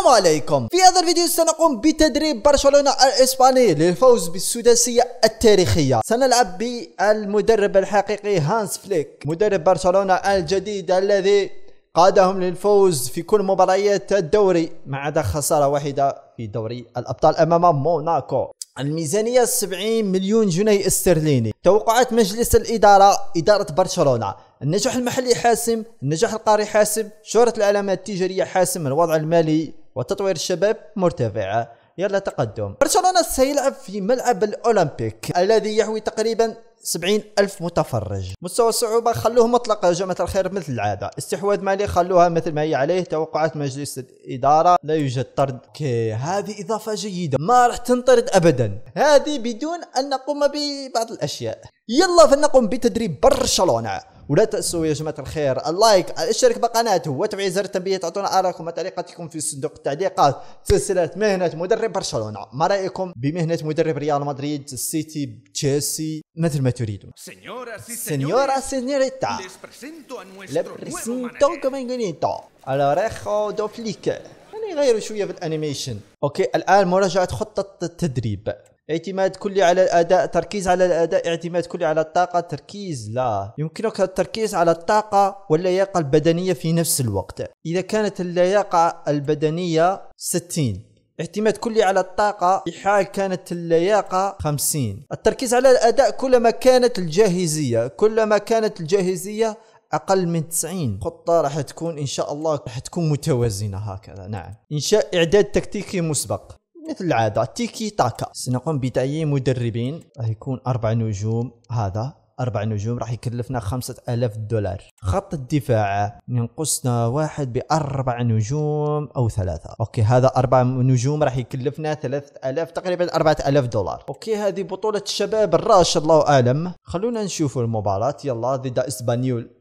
السلام عليكم في هذا الفيديو سنقوم بتدريب برشلونة الإسباني للفوز بالسداسية التاريخية سنلعب بالمدرب الحقيقي هانس فليك مدرب برشلونة الجديد الذي قادهم للفوز في كل مباريات الدوري ما عدا خسارة واحدة في دوري الأبطال أمام موناكو الميزانية 70 مليون جنيه استرليني توقعات مجلس الإدارة إدارة برشلونة النجاح المحلي حاسم النجاح القاري حاسم شهرة العلامات التجارية حاسم الوضع المالي وتطوير الشباب مرتفعة يلا تقدم برشلونة سيلعب في ملعب الأولمبيك الذي يحوي تقريبا 70 ألف متفرج مستوى الصعوبة خلوه مطلق يا جماعة الخير مثل العادة استحواذ مالي خلوها مثل ما هي عليه توقعات مجلس الإدارة لا يوجد طرد كي هذه إضافة جيدة ما راح تنطرد أبدا هذه بدون أن نقوم ببعض الأشياء يلا فلنقم بتدريب برشلونة ولا تنسوا يا جماعة الخير اللايك الاشتراك بقناته وتفعيل زر التنبيه تعطونا آرائكم وتعليقاتكم في صندوق التعليقات سلسلة مهنة مدرب برشلونة ما رأيكم بمهنة مدرب ريال مدريد السيتي تشيلسي مثل ما تريدون سينيورا سينيوريتا لبريسنتو كومينغونيتو يقولون على ريخو دو فليك يعني غيروا شوية في الانيميشن اوكي الان مراجعة خطة التدريب اعتماد كلي على الاداء تركيز على الاداء اعتماد كلي على الطاقه تركيز لا يمكنك التركيز على الطاقه واللياقه البدنيه في نفس الوقت اذا كانت اللياقه البدنيه 60 اعتماد كلي على الطاقة في حال كانت اللياقة 50 التركيز على الأداء كلما كانت الجاهزية كلما كانت الجاهزية أقل من 90 خطة راح تكون إن شاء الله راح تكون متوازنة هكذا نعم إنشاء إعداد تكتيكي مسبق مثل العادة تيكي تاكا سنقوم بتعيين مدربين راح يكون أربع نجوم هذا أربع نجوم راح يكلفنا خمسة ألاف دولار خط الدفاع ينقصنا واحد بأربع نجوم أو ثلاثة أوكي هذا أربع نجوم راح يكلفنا ثلاثة ألاف تقريبا أربعة ألاف دولار أوكي هذه بطولة الشباب الراشد الله أعلم خلونا نشوفوا المباراة يلا ضد إسبانيول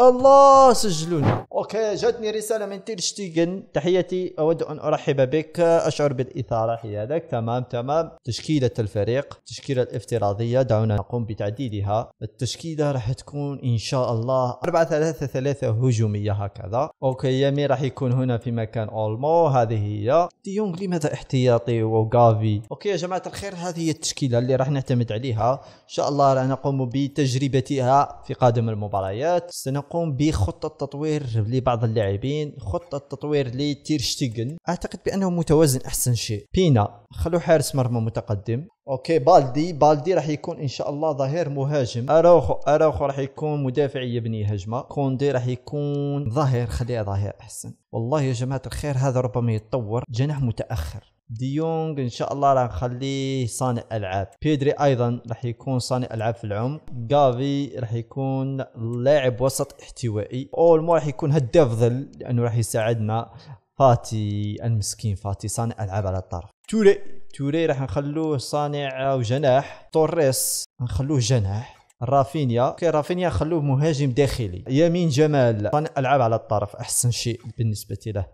الله سجلوني اوكي جاتني رساله من تيرشتيجن تحياتي اود ان ارحب بك اشعر بالاثاره حيالك تمام تمام تشكيله الفريق التشكيله الافتراضيه دعونا نقوم بتعديلها التشكيله راح تكون ان شاء الله 4 3 3 هجوميه هكذا اوكي يامي راح يكون هنا في مكان اولمو هذه هي ديونغ دي لماذا احتياطي وغافي اوكي يا جماعه الخير هذه هي التشكيله اللي راح نعتمد عليها ان شاء الله راح نقوم بتجربتها في قادم المباريات سنقوم تقوم بخطه تطوير لبعض اللاعبين خطه تطوير لتيرشتيغن اعتقد بانه متوازن احسن شيء بينا خلو حارس مرمى متقدم اوكي بالدي بالدي راح يكون ان شاء الله ظهير مهاجم اروخو اروخو راح يكون مدافع يبني هجمه كوندي راح يكون ظهير خليه ظهير احسن والله يا جماعه الخير هذا ربما يتطور جناح متاخر دي ان شاء الله راح نخليه صانع العاب بيدري ايضا راح يكون صانع العاب في العمق جافي راح يكون لاعب وسط احتوائي اول ما راح يكون هداف ظل لانه راح يساعدنا فاتي المسكين فاتي صانع العاب على الطرف توري توري راح نخلوه صانع وجناح توريس نخلوه جناح رافينيا اوكي رافينيا خلوه مهاجم داخلي يمين جمال صانع العاب على الطرف احسن شيء بالنسبه له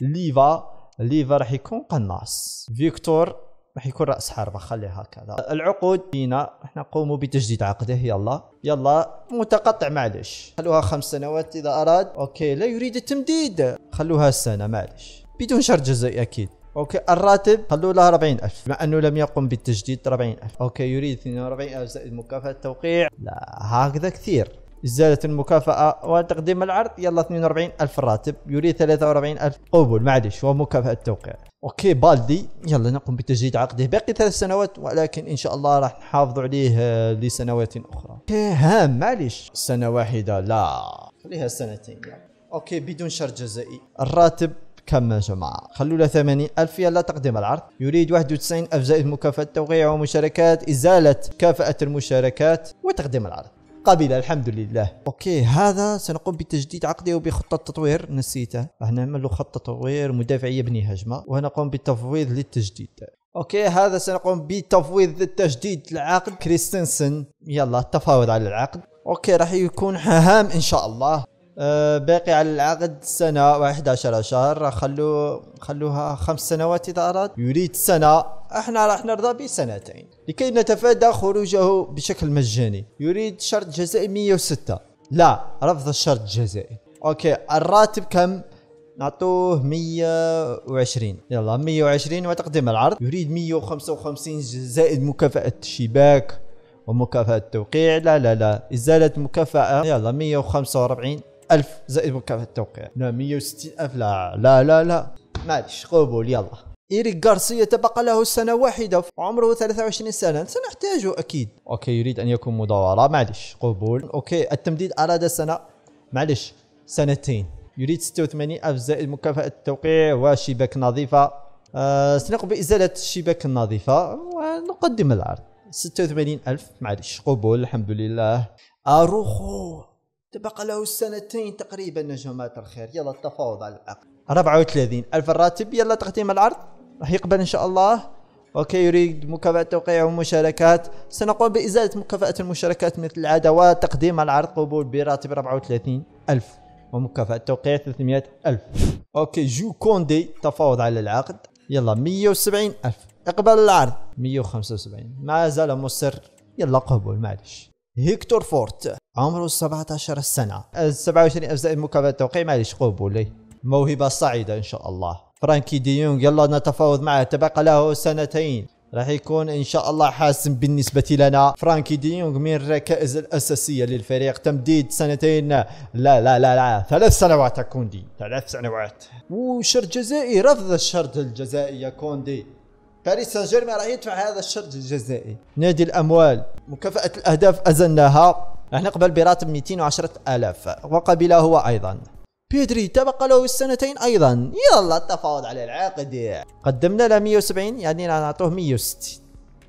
ليفا ليفا راح يكون قناص فيكتور راح يكون راس حربه خليها هكذا العقود فينا راح نقوم بتجديد عقده يلا يلا متقطع معلش خلوها خمس سنوات اذا اراد اوكي لا يريد التمديد خلوها سنه معلش بدون شرط جزائي اكيد اوكي الراتب خلوا له 40000 مع انه لم يقم بالتجديد 40000 اوكي يريد 42000 زائد مكافاه توقيع لا هكذا كثير إزالة المكافأة وتقديم العرض يلا 42 ألف راتب يريد 43 ألف قبول معلش ومكافأة توقيع اوكي بالدي يلا نقوم بتجديد عقده باقي ثلاث سنوات ولكن ان شاء الله راح نحافظ عليه آه، لسنوات اخرى اوكي هام معليش سنه واحده لا خليها سنتين يلا اوكي بدون شرط جزائي الراتب كم يا جماعة خلوا له 80000 يلا تقديم العرض يريد 91 ألف زائد مكافأة توقيع ومشاركات إزالة كافأة المشاركات وتقديم العرض قبل الحمد لله اوكي هذا سنقوم بتجديد عقده وبخطه تطوير نسيته راح نعمل له خطه تطوير مدافع يبني هجمه ونقوم بالتفويض للتجديد اوكي هذا سنقوم بتفويض التجديد العقد كريستنسن يلا التفاوض على العقد اوكي راح يكون هام ان شاء الله آه، باقي على العقد سنة و11 شهر خلو خلوها خمس سنوات إذا أراد يريد سنة احنا راح نرضى بسنتين لكي نتفادى خروجه بشكل مجاني يريد شرط جزائي 106 لا رفض الشرط الجزائي اوكي الراتب كم نعطوه 120 يلا 120 وتقديم العرض يريد 155 زائد مكافأة شباك ومكافأة توقيع لا لا لا إزالة مكافأة يلا 145 1000 زائد مكافاه التوقيع لا 160000 لا لا لا لا معليش قبول يلا إيريك غارسيا تبقى له سنة واحدة عمره 23 سنة سنحتاجه أكيد أوكي يريد أن يكون مدورة معليش قبول أوكي التمديد أراد سنة معليش سنتين يريد 86 ألف زائد مكافأة التوقيع وشباك نظيفة آه سنقوم بإزالة الشباك النظيفة ونقدم العرض 86 ألف معليش قبول الحمد لله أروخو تبقى له سنتين تقريبا نجم ماتر الخير يلا التفاوض على الاقل 34 ألف الراتب يلا تقديم العرض راح يقبل ان شاء الله اوكي يريد مكافأة توقيع ومشاركات سنقوم بإزالة مكافأة المشاركات مثل العادة وتقديم العرض قبول براتب 34 ألف ومكافأة توقيع 300 ألف اوكي جو كوندي تفاوض على العقد يلا 170 ألف اقبل العرض 175 ما زال مصر يلا قبول معلش هيكتور فورت عمره 17 سنة 27 أجزاء المكافأة التوقيع معليش لي موهبة صعيدة إن شاء الله فرانكي ديونغ يلا نتفاوض معه تبقى له سنتين راح يكون ان شاء الله حاسم بالنسبه لنا فرانكي ديونغ من الركائز الاساسيه للفريق تمديد سنتين لا لا لا لا ثلاث سنوات كوندي ثلاث سنوات وشرط جزائي رفض الشرط الجزائي يا كوندي باريس سان جيرمان راح يدفع هذا الشرط الجزائي نادي الاموال مكافاه الاهداف ازلناها راح نقبل براتب 210 ألف وقبل هو أيضا بيدري تبقى له السنتين أيضا يلا التفاوض على العقد قدمنا له 170 يعني نعطوه 160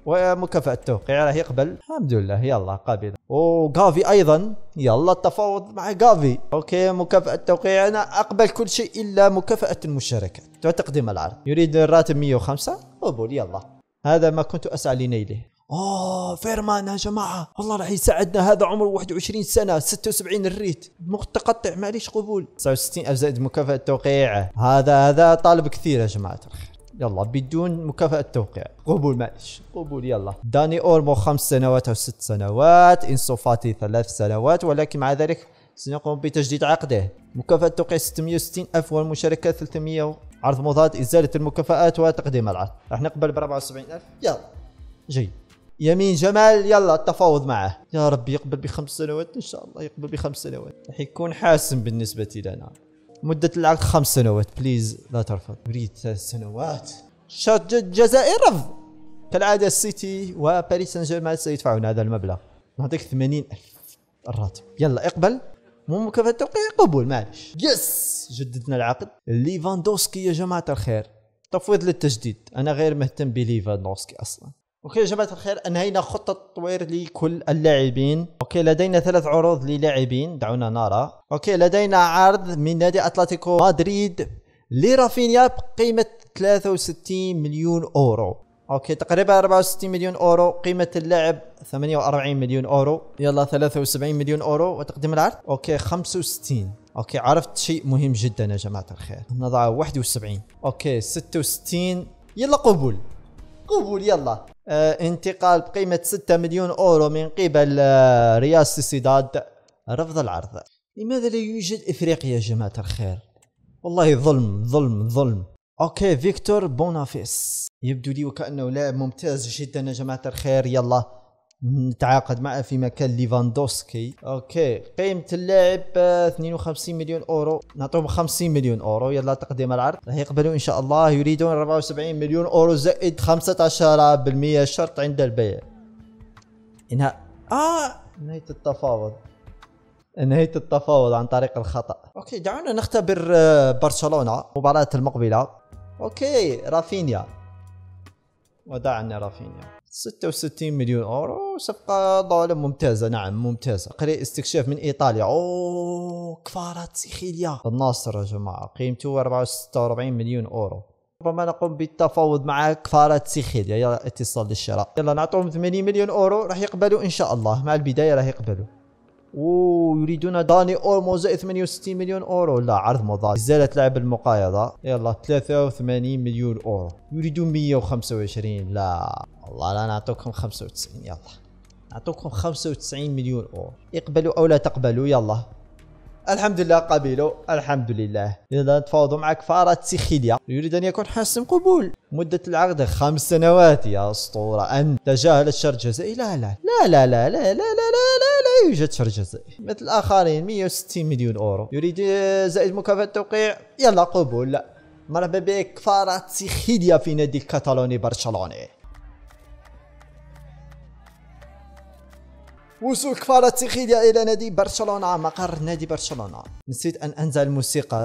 ومكافأة توقيع راح يقبل الحمد لله يلا قابل وغافي ايضا يلا التفاوض مع غافي اوكي مكافأة توقيع انا اقبل كل شيء الا مكافأة المشاركة وتقديم العرض يريد الراتب 105 قبول يلا هذا ما كنت اسعى لنيله اوه فيرمان يا جماعه والله راح يساعدنا هذا عمره 21 سنه 76 الريت متقطع معليش قبول 69 الف زائد مكافاه توقيع هذا هذا طالب كثير يا جماعه الخير يلا بدون مكافأة توقيع قبول معليش قبول يلا داني اورمو خمس سنوات او ست سنوات انصوفاتي ثلاث سنوات ولكن مع ذلك سنقوم بتجديد عقده مكافأة توقيع 660 ألف والمشاركة 300 عرض مضاد إزالة المكافآت وتقديم العرض راح نقبل ب 74000 يلا جيد يمين جمال يلا التفاوض معه يا رب يقبل بخمس سنوات ان شاء الله يقبل بخمس سنوات راح يكون حاسم بالنسبه لنا مدة العقد خمس سنوات بليز لا ترفض بريد ثلاث سنوات شرط الجزائر رفض كالعادة السيتي وباريس سان جيرمان سيدفعون هذا المبلغ نعطيك 80 ألف الراتب يلا اقبل مو مكافأة توقيع قبول معلش يس جددنا العقد ليفاندوسكي يا جماعة الخير تفويض للتجديد أنا غير مهتم بليفاندوسكي أصلا اوكي يا جماعه الخير انهينا خطه التطوير لكل اللاعبين اوكي لدينا ثلاث عروض للاعبين دعونا نرى اوكي لدينا عرض من نادي اتلتيكو مدريد لرافينيا بقيمه 63 مليون اورو اوكي تقريبا 64 مليون اورو قيمه اللاعب 48 مليون اورو يلا 73 مليون اورو وتقديم العرض اوكي 65 اوكي عرفت شيء مهم جدا يا جماعه الخير نضع 71 اوكي 66 يلا قبول قبول يلا آه، انتقال بقيمة 6 مليون أورو من قبل آه، ريال سيداد رفض العرض لماذا لا يوجد إفريقيا يا جماعة الخير والله ظلم ظلم ظلم أوكي فيكتور بونافيس يبدو لي وكأنه لاعب ممتاز جدا يا جماعة الخير يلا نتعاقد معه في مكان ليفاندوسكي اوكي قيمه اللاعب 52 آه، مليون اورو نعطوهم 50 مليون اورو يلا تقديم العرض راح يقبلوا ان شاء الله يريدون 74 مليون اورو زائد 15% شرط عند البيع انهاء اه نهايه التفاوض نهايه التفاوض عن طريق الخطا اوكي دعونا نختبر آه، برشلونه مباراه المقبله اوكي رافينيا ودعنا رافينيا 66 مليون اورو صفقه ضاله ممتازه نعم ممتازه قري استكشاف من ايطاليا اوه كفاره سيخيليا الناصر يا جماعه قيمته 46 مليون اورو ربما نقوم بالتفاوض مع كفاره سيخيليا يلا اتصال للشراء يلا نعطوهم 80 مليون اورو راح يقبلوا ان شاء الله مع البدايه راح يقبلوا ويريدون داني اولموز 68 مليون اورو لا عرض مضاد زالت لعب المقايضه يلا 83 مليون اورو يريدون 125 لا والله لا نعطوكم 95 يلا نعطوكم 95 مليون اورو اقبلوا او لا تقبلوا يلا الحمد لله قبيله الحمد لله نتفاوضوا مع كفارة سيخيليا يريد أن يكون حاسم قبول مدة العقد خمس سنوات يا أسطورة أن تجاهل الشر الجزائي لا لا لا لا لا لا لا لا لا لا يوجد شر جزائي مثل الآخرين 160 مليون أورو يريد زائد مكافأة توقيع يلا قبول مرحبا بك كفارة سيخيليا في نادي الكتالوني برشلوني وصول كفارة تخيليا إلى نادي برشلونة مقر نادي برشلونة نسيت أن أنزل الموسيقى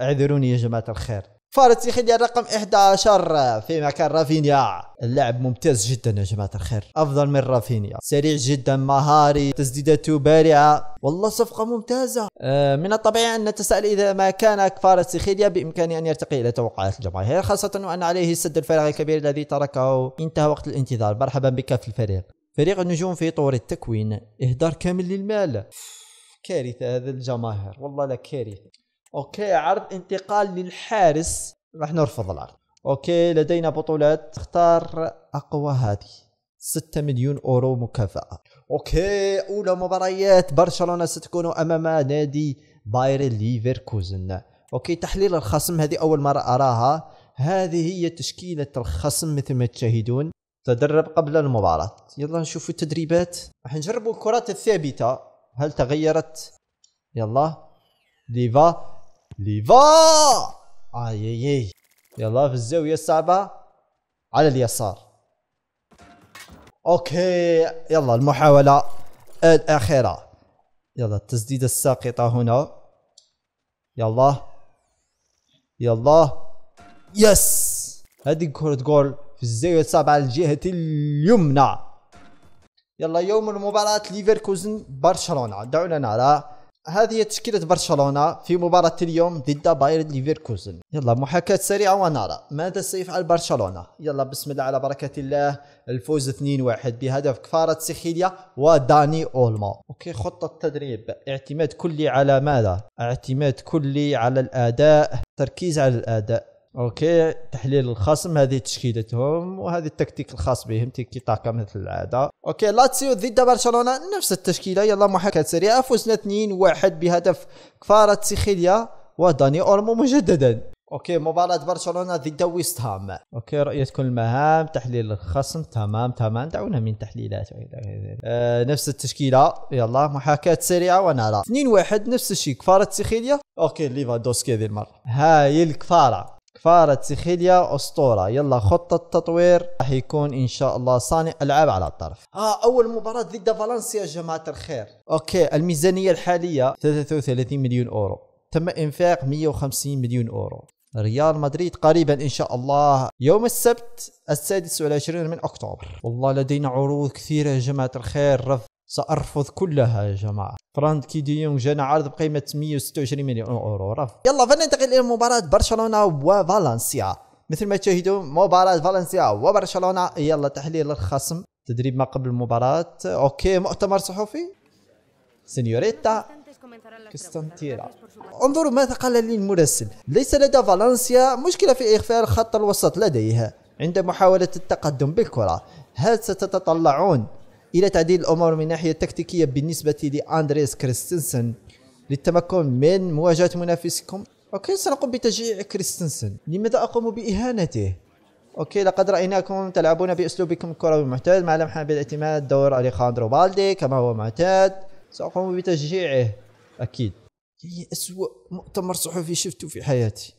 اعذروني يا جماعة الخير كفارة تخيليا رقم 11 في مكان رافينيا اللاعب ممتاز جدا يا جماعة الخير أفضل من رافينيا سريع جدا مهاري تسديداته بارعة والله صفقة ممتازة أه من الطبيعي أن نتساءل إذا ما كان كفارة سيخيليا بإمكانه أن يرتقي إلى توقعات الجماهير خاصة وأن عليه سد الفراغ الكبير الذي تركه انتهى وقت الانتظار مرحبا بك في الفريق فريق النجوم في طور التكوين إهدار كامل للمال كارثة هذا الجماهير والله لا كارثة أوكي عرض انتقال للحارس راح نرفض العرض أوكي لدينا بطولات اختار أقوى هذه 6 مليون أورو مكافأة أوكي أولى مباريات برشلونة ستكون أمام نادي باير ليفركوزن أوكي تحليل الخصم هذه أول مرة أراها هذه هي تشكيلة الخصم مثل ما تشاهدون تدرب قبل المباراة يلا نشوف التدريبات راح نجربوا الكرات الثابتة هل تغيرت يلا ليفا ليفا اي اي اي يلا في الزاوية الصعبة على اليسار اوكي يلا المحاولة الأخيرة يلا التسديدة الساقطة هنا يلا يلا يس هذه كرة جول في الزاوية السابعة الجهة اليمنى يلا يوم المباراة ليفركوزن برشلونة دعونا نرى هذه تشكيلة برشلونة في مباراة اليوم ضد بايرن ليفركوزن يلا محاكاة سريعة ونرى ماذا سيفعل برشلونة يلا بسم الله على بركة الله الفوز 2-1 بهدف كفارة سيخيليا وداني أولمو أوكي خطة تدريب اعتماد كلي على ماذا؟ اعتماد كلي على الأداء تركيز على الأداء اوكي تحليل الخصم هذه تشكيلتهم وهذه التكتيك الخاص بهم تيكي تاكا مثل العاده اوكي لاتسيو ضد برشلونه نفس التشكيله يلا محاكاه سريعه فزنا 2 1 بهدف كفاره سيخيليا وداني اورمو مجددا اوكي مباراة برشلونة ضد ويست هام اوكي رؤية كل المهام تحليل الخصم تمام تمام دعونا من تحليلات آه نفس التشكيلة يلا محاكاة سريعة ونرى 2 1 نفس الشيء كفارة سيخيليا اوكي ليفاندوسكي هذه المرة هاي الكفارة فارة سيخيليا أسطورة يلا خطة التطوير راح يكون إن شاء الله صانع ألعاب على الطرف آه أول مباراة ضد فالنسيا يا جماعة الخير أوكي الميزانية الحالية 33 مليون أورو تم إنفاق 150 مليون أورو ريال مدريد قريبا ان شاء الله يوم السبت السادس والعشرين من اكتوبر والله لدينا عروض كثيرة يا جماعة الخير رف سارفض كلها يا جماعه فراند كي دي يونغ جانا عرض بقيمه 126 مليون اورو رفض يلا فلننتقل الى مباراه برشلونه وفالنسيا مثل ما تشاهدون مباراه فالنسيا وبرشلونه يلا تحليل الخصم تدريب ما قبل المباراه اوكي مؤتمر صحفي سينيوريتا كستانتيرا انظروا ماذا قال لي المراسل ليس لدى فالنسيا مشكله في اخفاء الخط الوسط لديها عند محاوله التقدم بالكره هل ستتطلعون الى تعديل الامور من ناحيه تكتيكيه بالنسبه لاندريس كريستنسن للتمكن من مواجهه منافسكم اوكي سنقوم بتشجيع كريستنسن لماذا اقوم باهانته اوكي لقد رايناكم تلعبون باسلوبكم الكروي المعتاد مع لمحه بالاعتماد دور اليخاندرو بالدي كما هو معتاد ساقوم بتشجيعه اكيد هي اسوء مؤتمر صحفي شفته في حياتي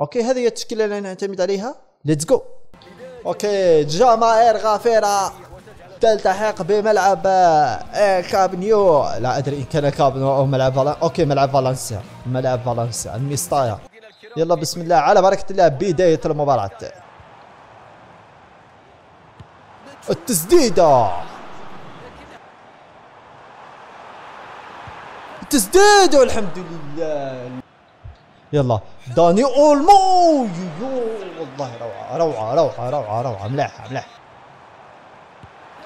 اوكي هذه هي التشكيله اللي نعتمد عليها ليتس جو اوكي جماهير غافره تلتحق بملعب آه، كاب نيو لا ادري ان كان كاب نيو او ملعب فالنسيا اوكي ملعب فالنسيا ملعب فالنسيا الميستايا يلا بسم الله على بركه الله بدايه المباراه التسديده التسديده والحمد لله يلا داني اولمو يو والله روعه روعه روعه روعه روعه ملاحه ملاحه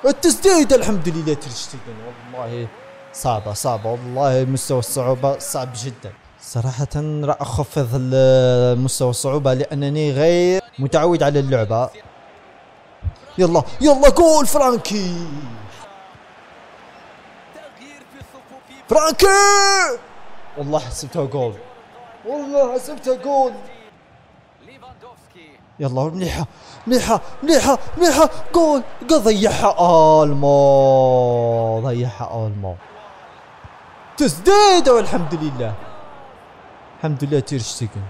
التسديد الحمد لله ترشتيدن والله صعبه صعبه والله مستوى الصعوبه صعب جدا صراحة راح أخفض مستوى الصعوبة لأنني غير متعود على اللعبة يلا يلا جول فرانكي فرانكي والله حسبتها جول والله حسبتها جول يلا مليحه مليحه مليحه مليحه, جول جول ضيعها المو ضيعها المو تسديده والحمد لله الحمد لله تيرشتيكن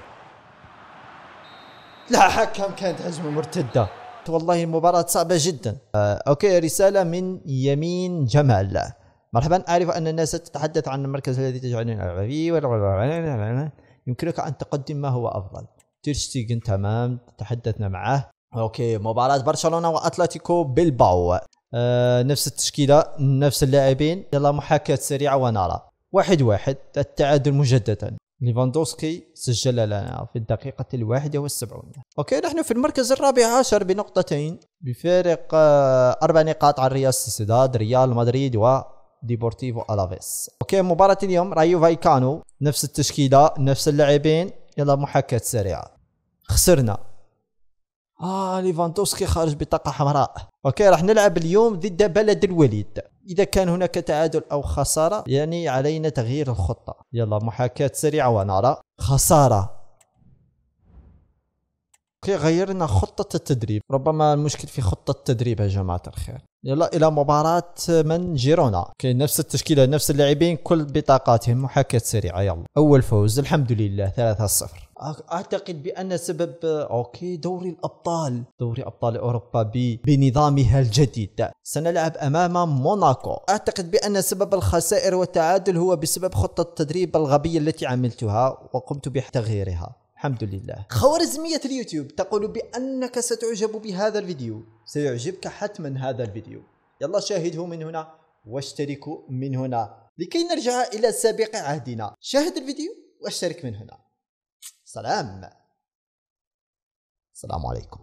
لا حكم كانت هجمه مرتده والله مباراة صعبة جدا آه، أوكي رسالة من يمين جمال مرحبا أعرف أن الناس تتحدث عن المركز الذي تجعلني ألعب فيه يمكنك أن تقدم ما هو أفضل تيرشتيجن تمام تحدثنا معه اوكي مباراة برشلونة واتلتيكو بالباو آه نفس التشكيلة نفس اللاعبين يلا محاكاة سريعة ونرى واحد واحد التعادل مجددا ليفاندوسكي سجل لنا في الدقيقة الواحدة والسبعون أوكي نحن في المركز الرابع عشر بنقطتين بفارق آه، أربع نقاط عن ريال سيداد ريال مدريد و ديبورتيفو ألافيس أوكي مباراة اليوم رايو فايكانو نفس التشكيلة نفس اللاعبين يلا محاكاة سريعة خسرنا اه ليفاندوسكي خارج بطاقه حمراء اوكي راح نلعب اليوم ضد بلد الوليد اذا كان هناك تعادل او خساره يعني علينا تغيير الخطه يلا محاكاه سريعه ونرى خساره اوكي غيرنا خطه التدريب ربما المشكل في خطه التدريب يا جماعه الخير يلا الى مباراه من جيرونا كاين نفس التشكيله نفس اللاعبين كل بطاقاتهم محاكاه سريعه يلا اول فوز الحمد لله 3-0 اعتقد بان سبب اوكي دوري الابطال دوري ابطال اوروبا بنظامها الجديد سنلعب امام موناكو اعتقد بان سبب الخسائر والتعادل هو بسبب خطه التدريب الغبيه التي عملتها وقمت بتغييرها الحمد لله خوارزمية اليوتيوب تقول بأنك ستعجب بهذا الفيديو سيعجبك حتما هذا الفيديو يلا شاهده من هنا واشتركوا من هنا لكي نرجع إلى سابق عهدنا شاهد الفيديو واشترك من هنا سلام السلام عليكم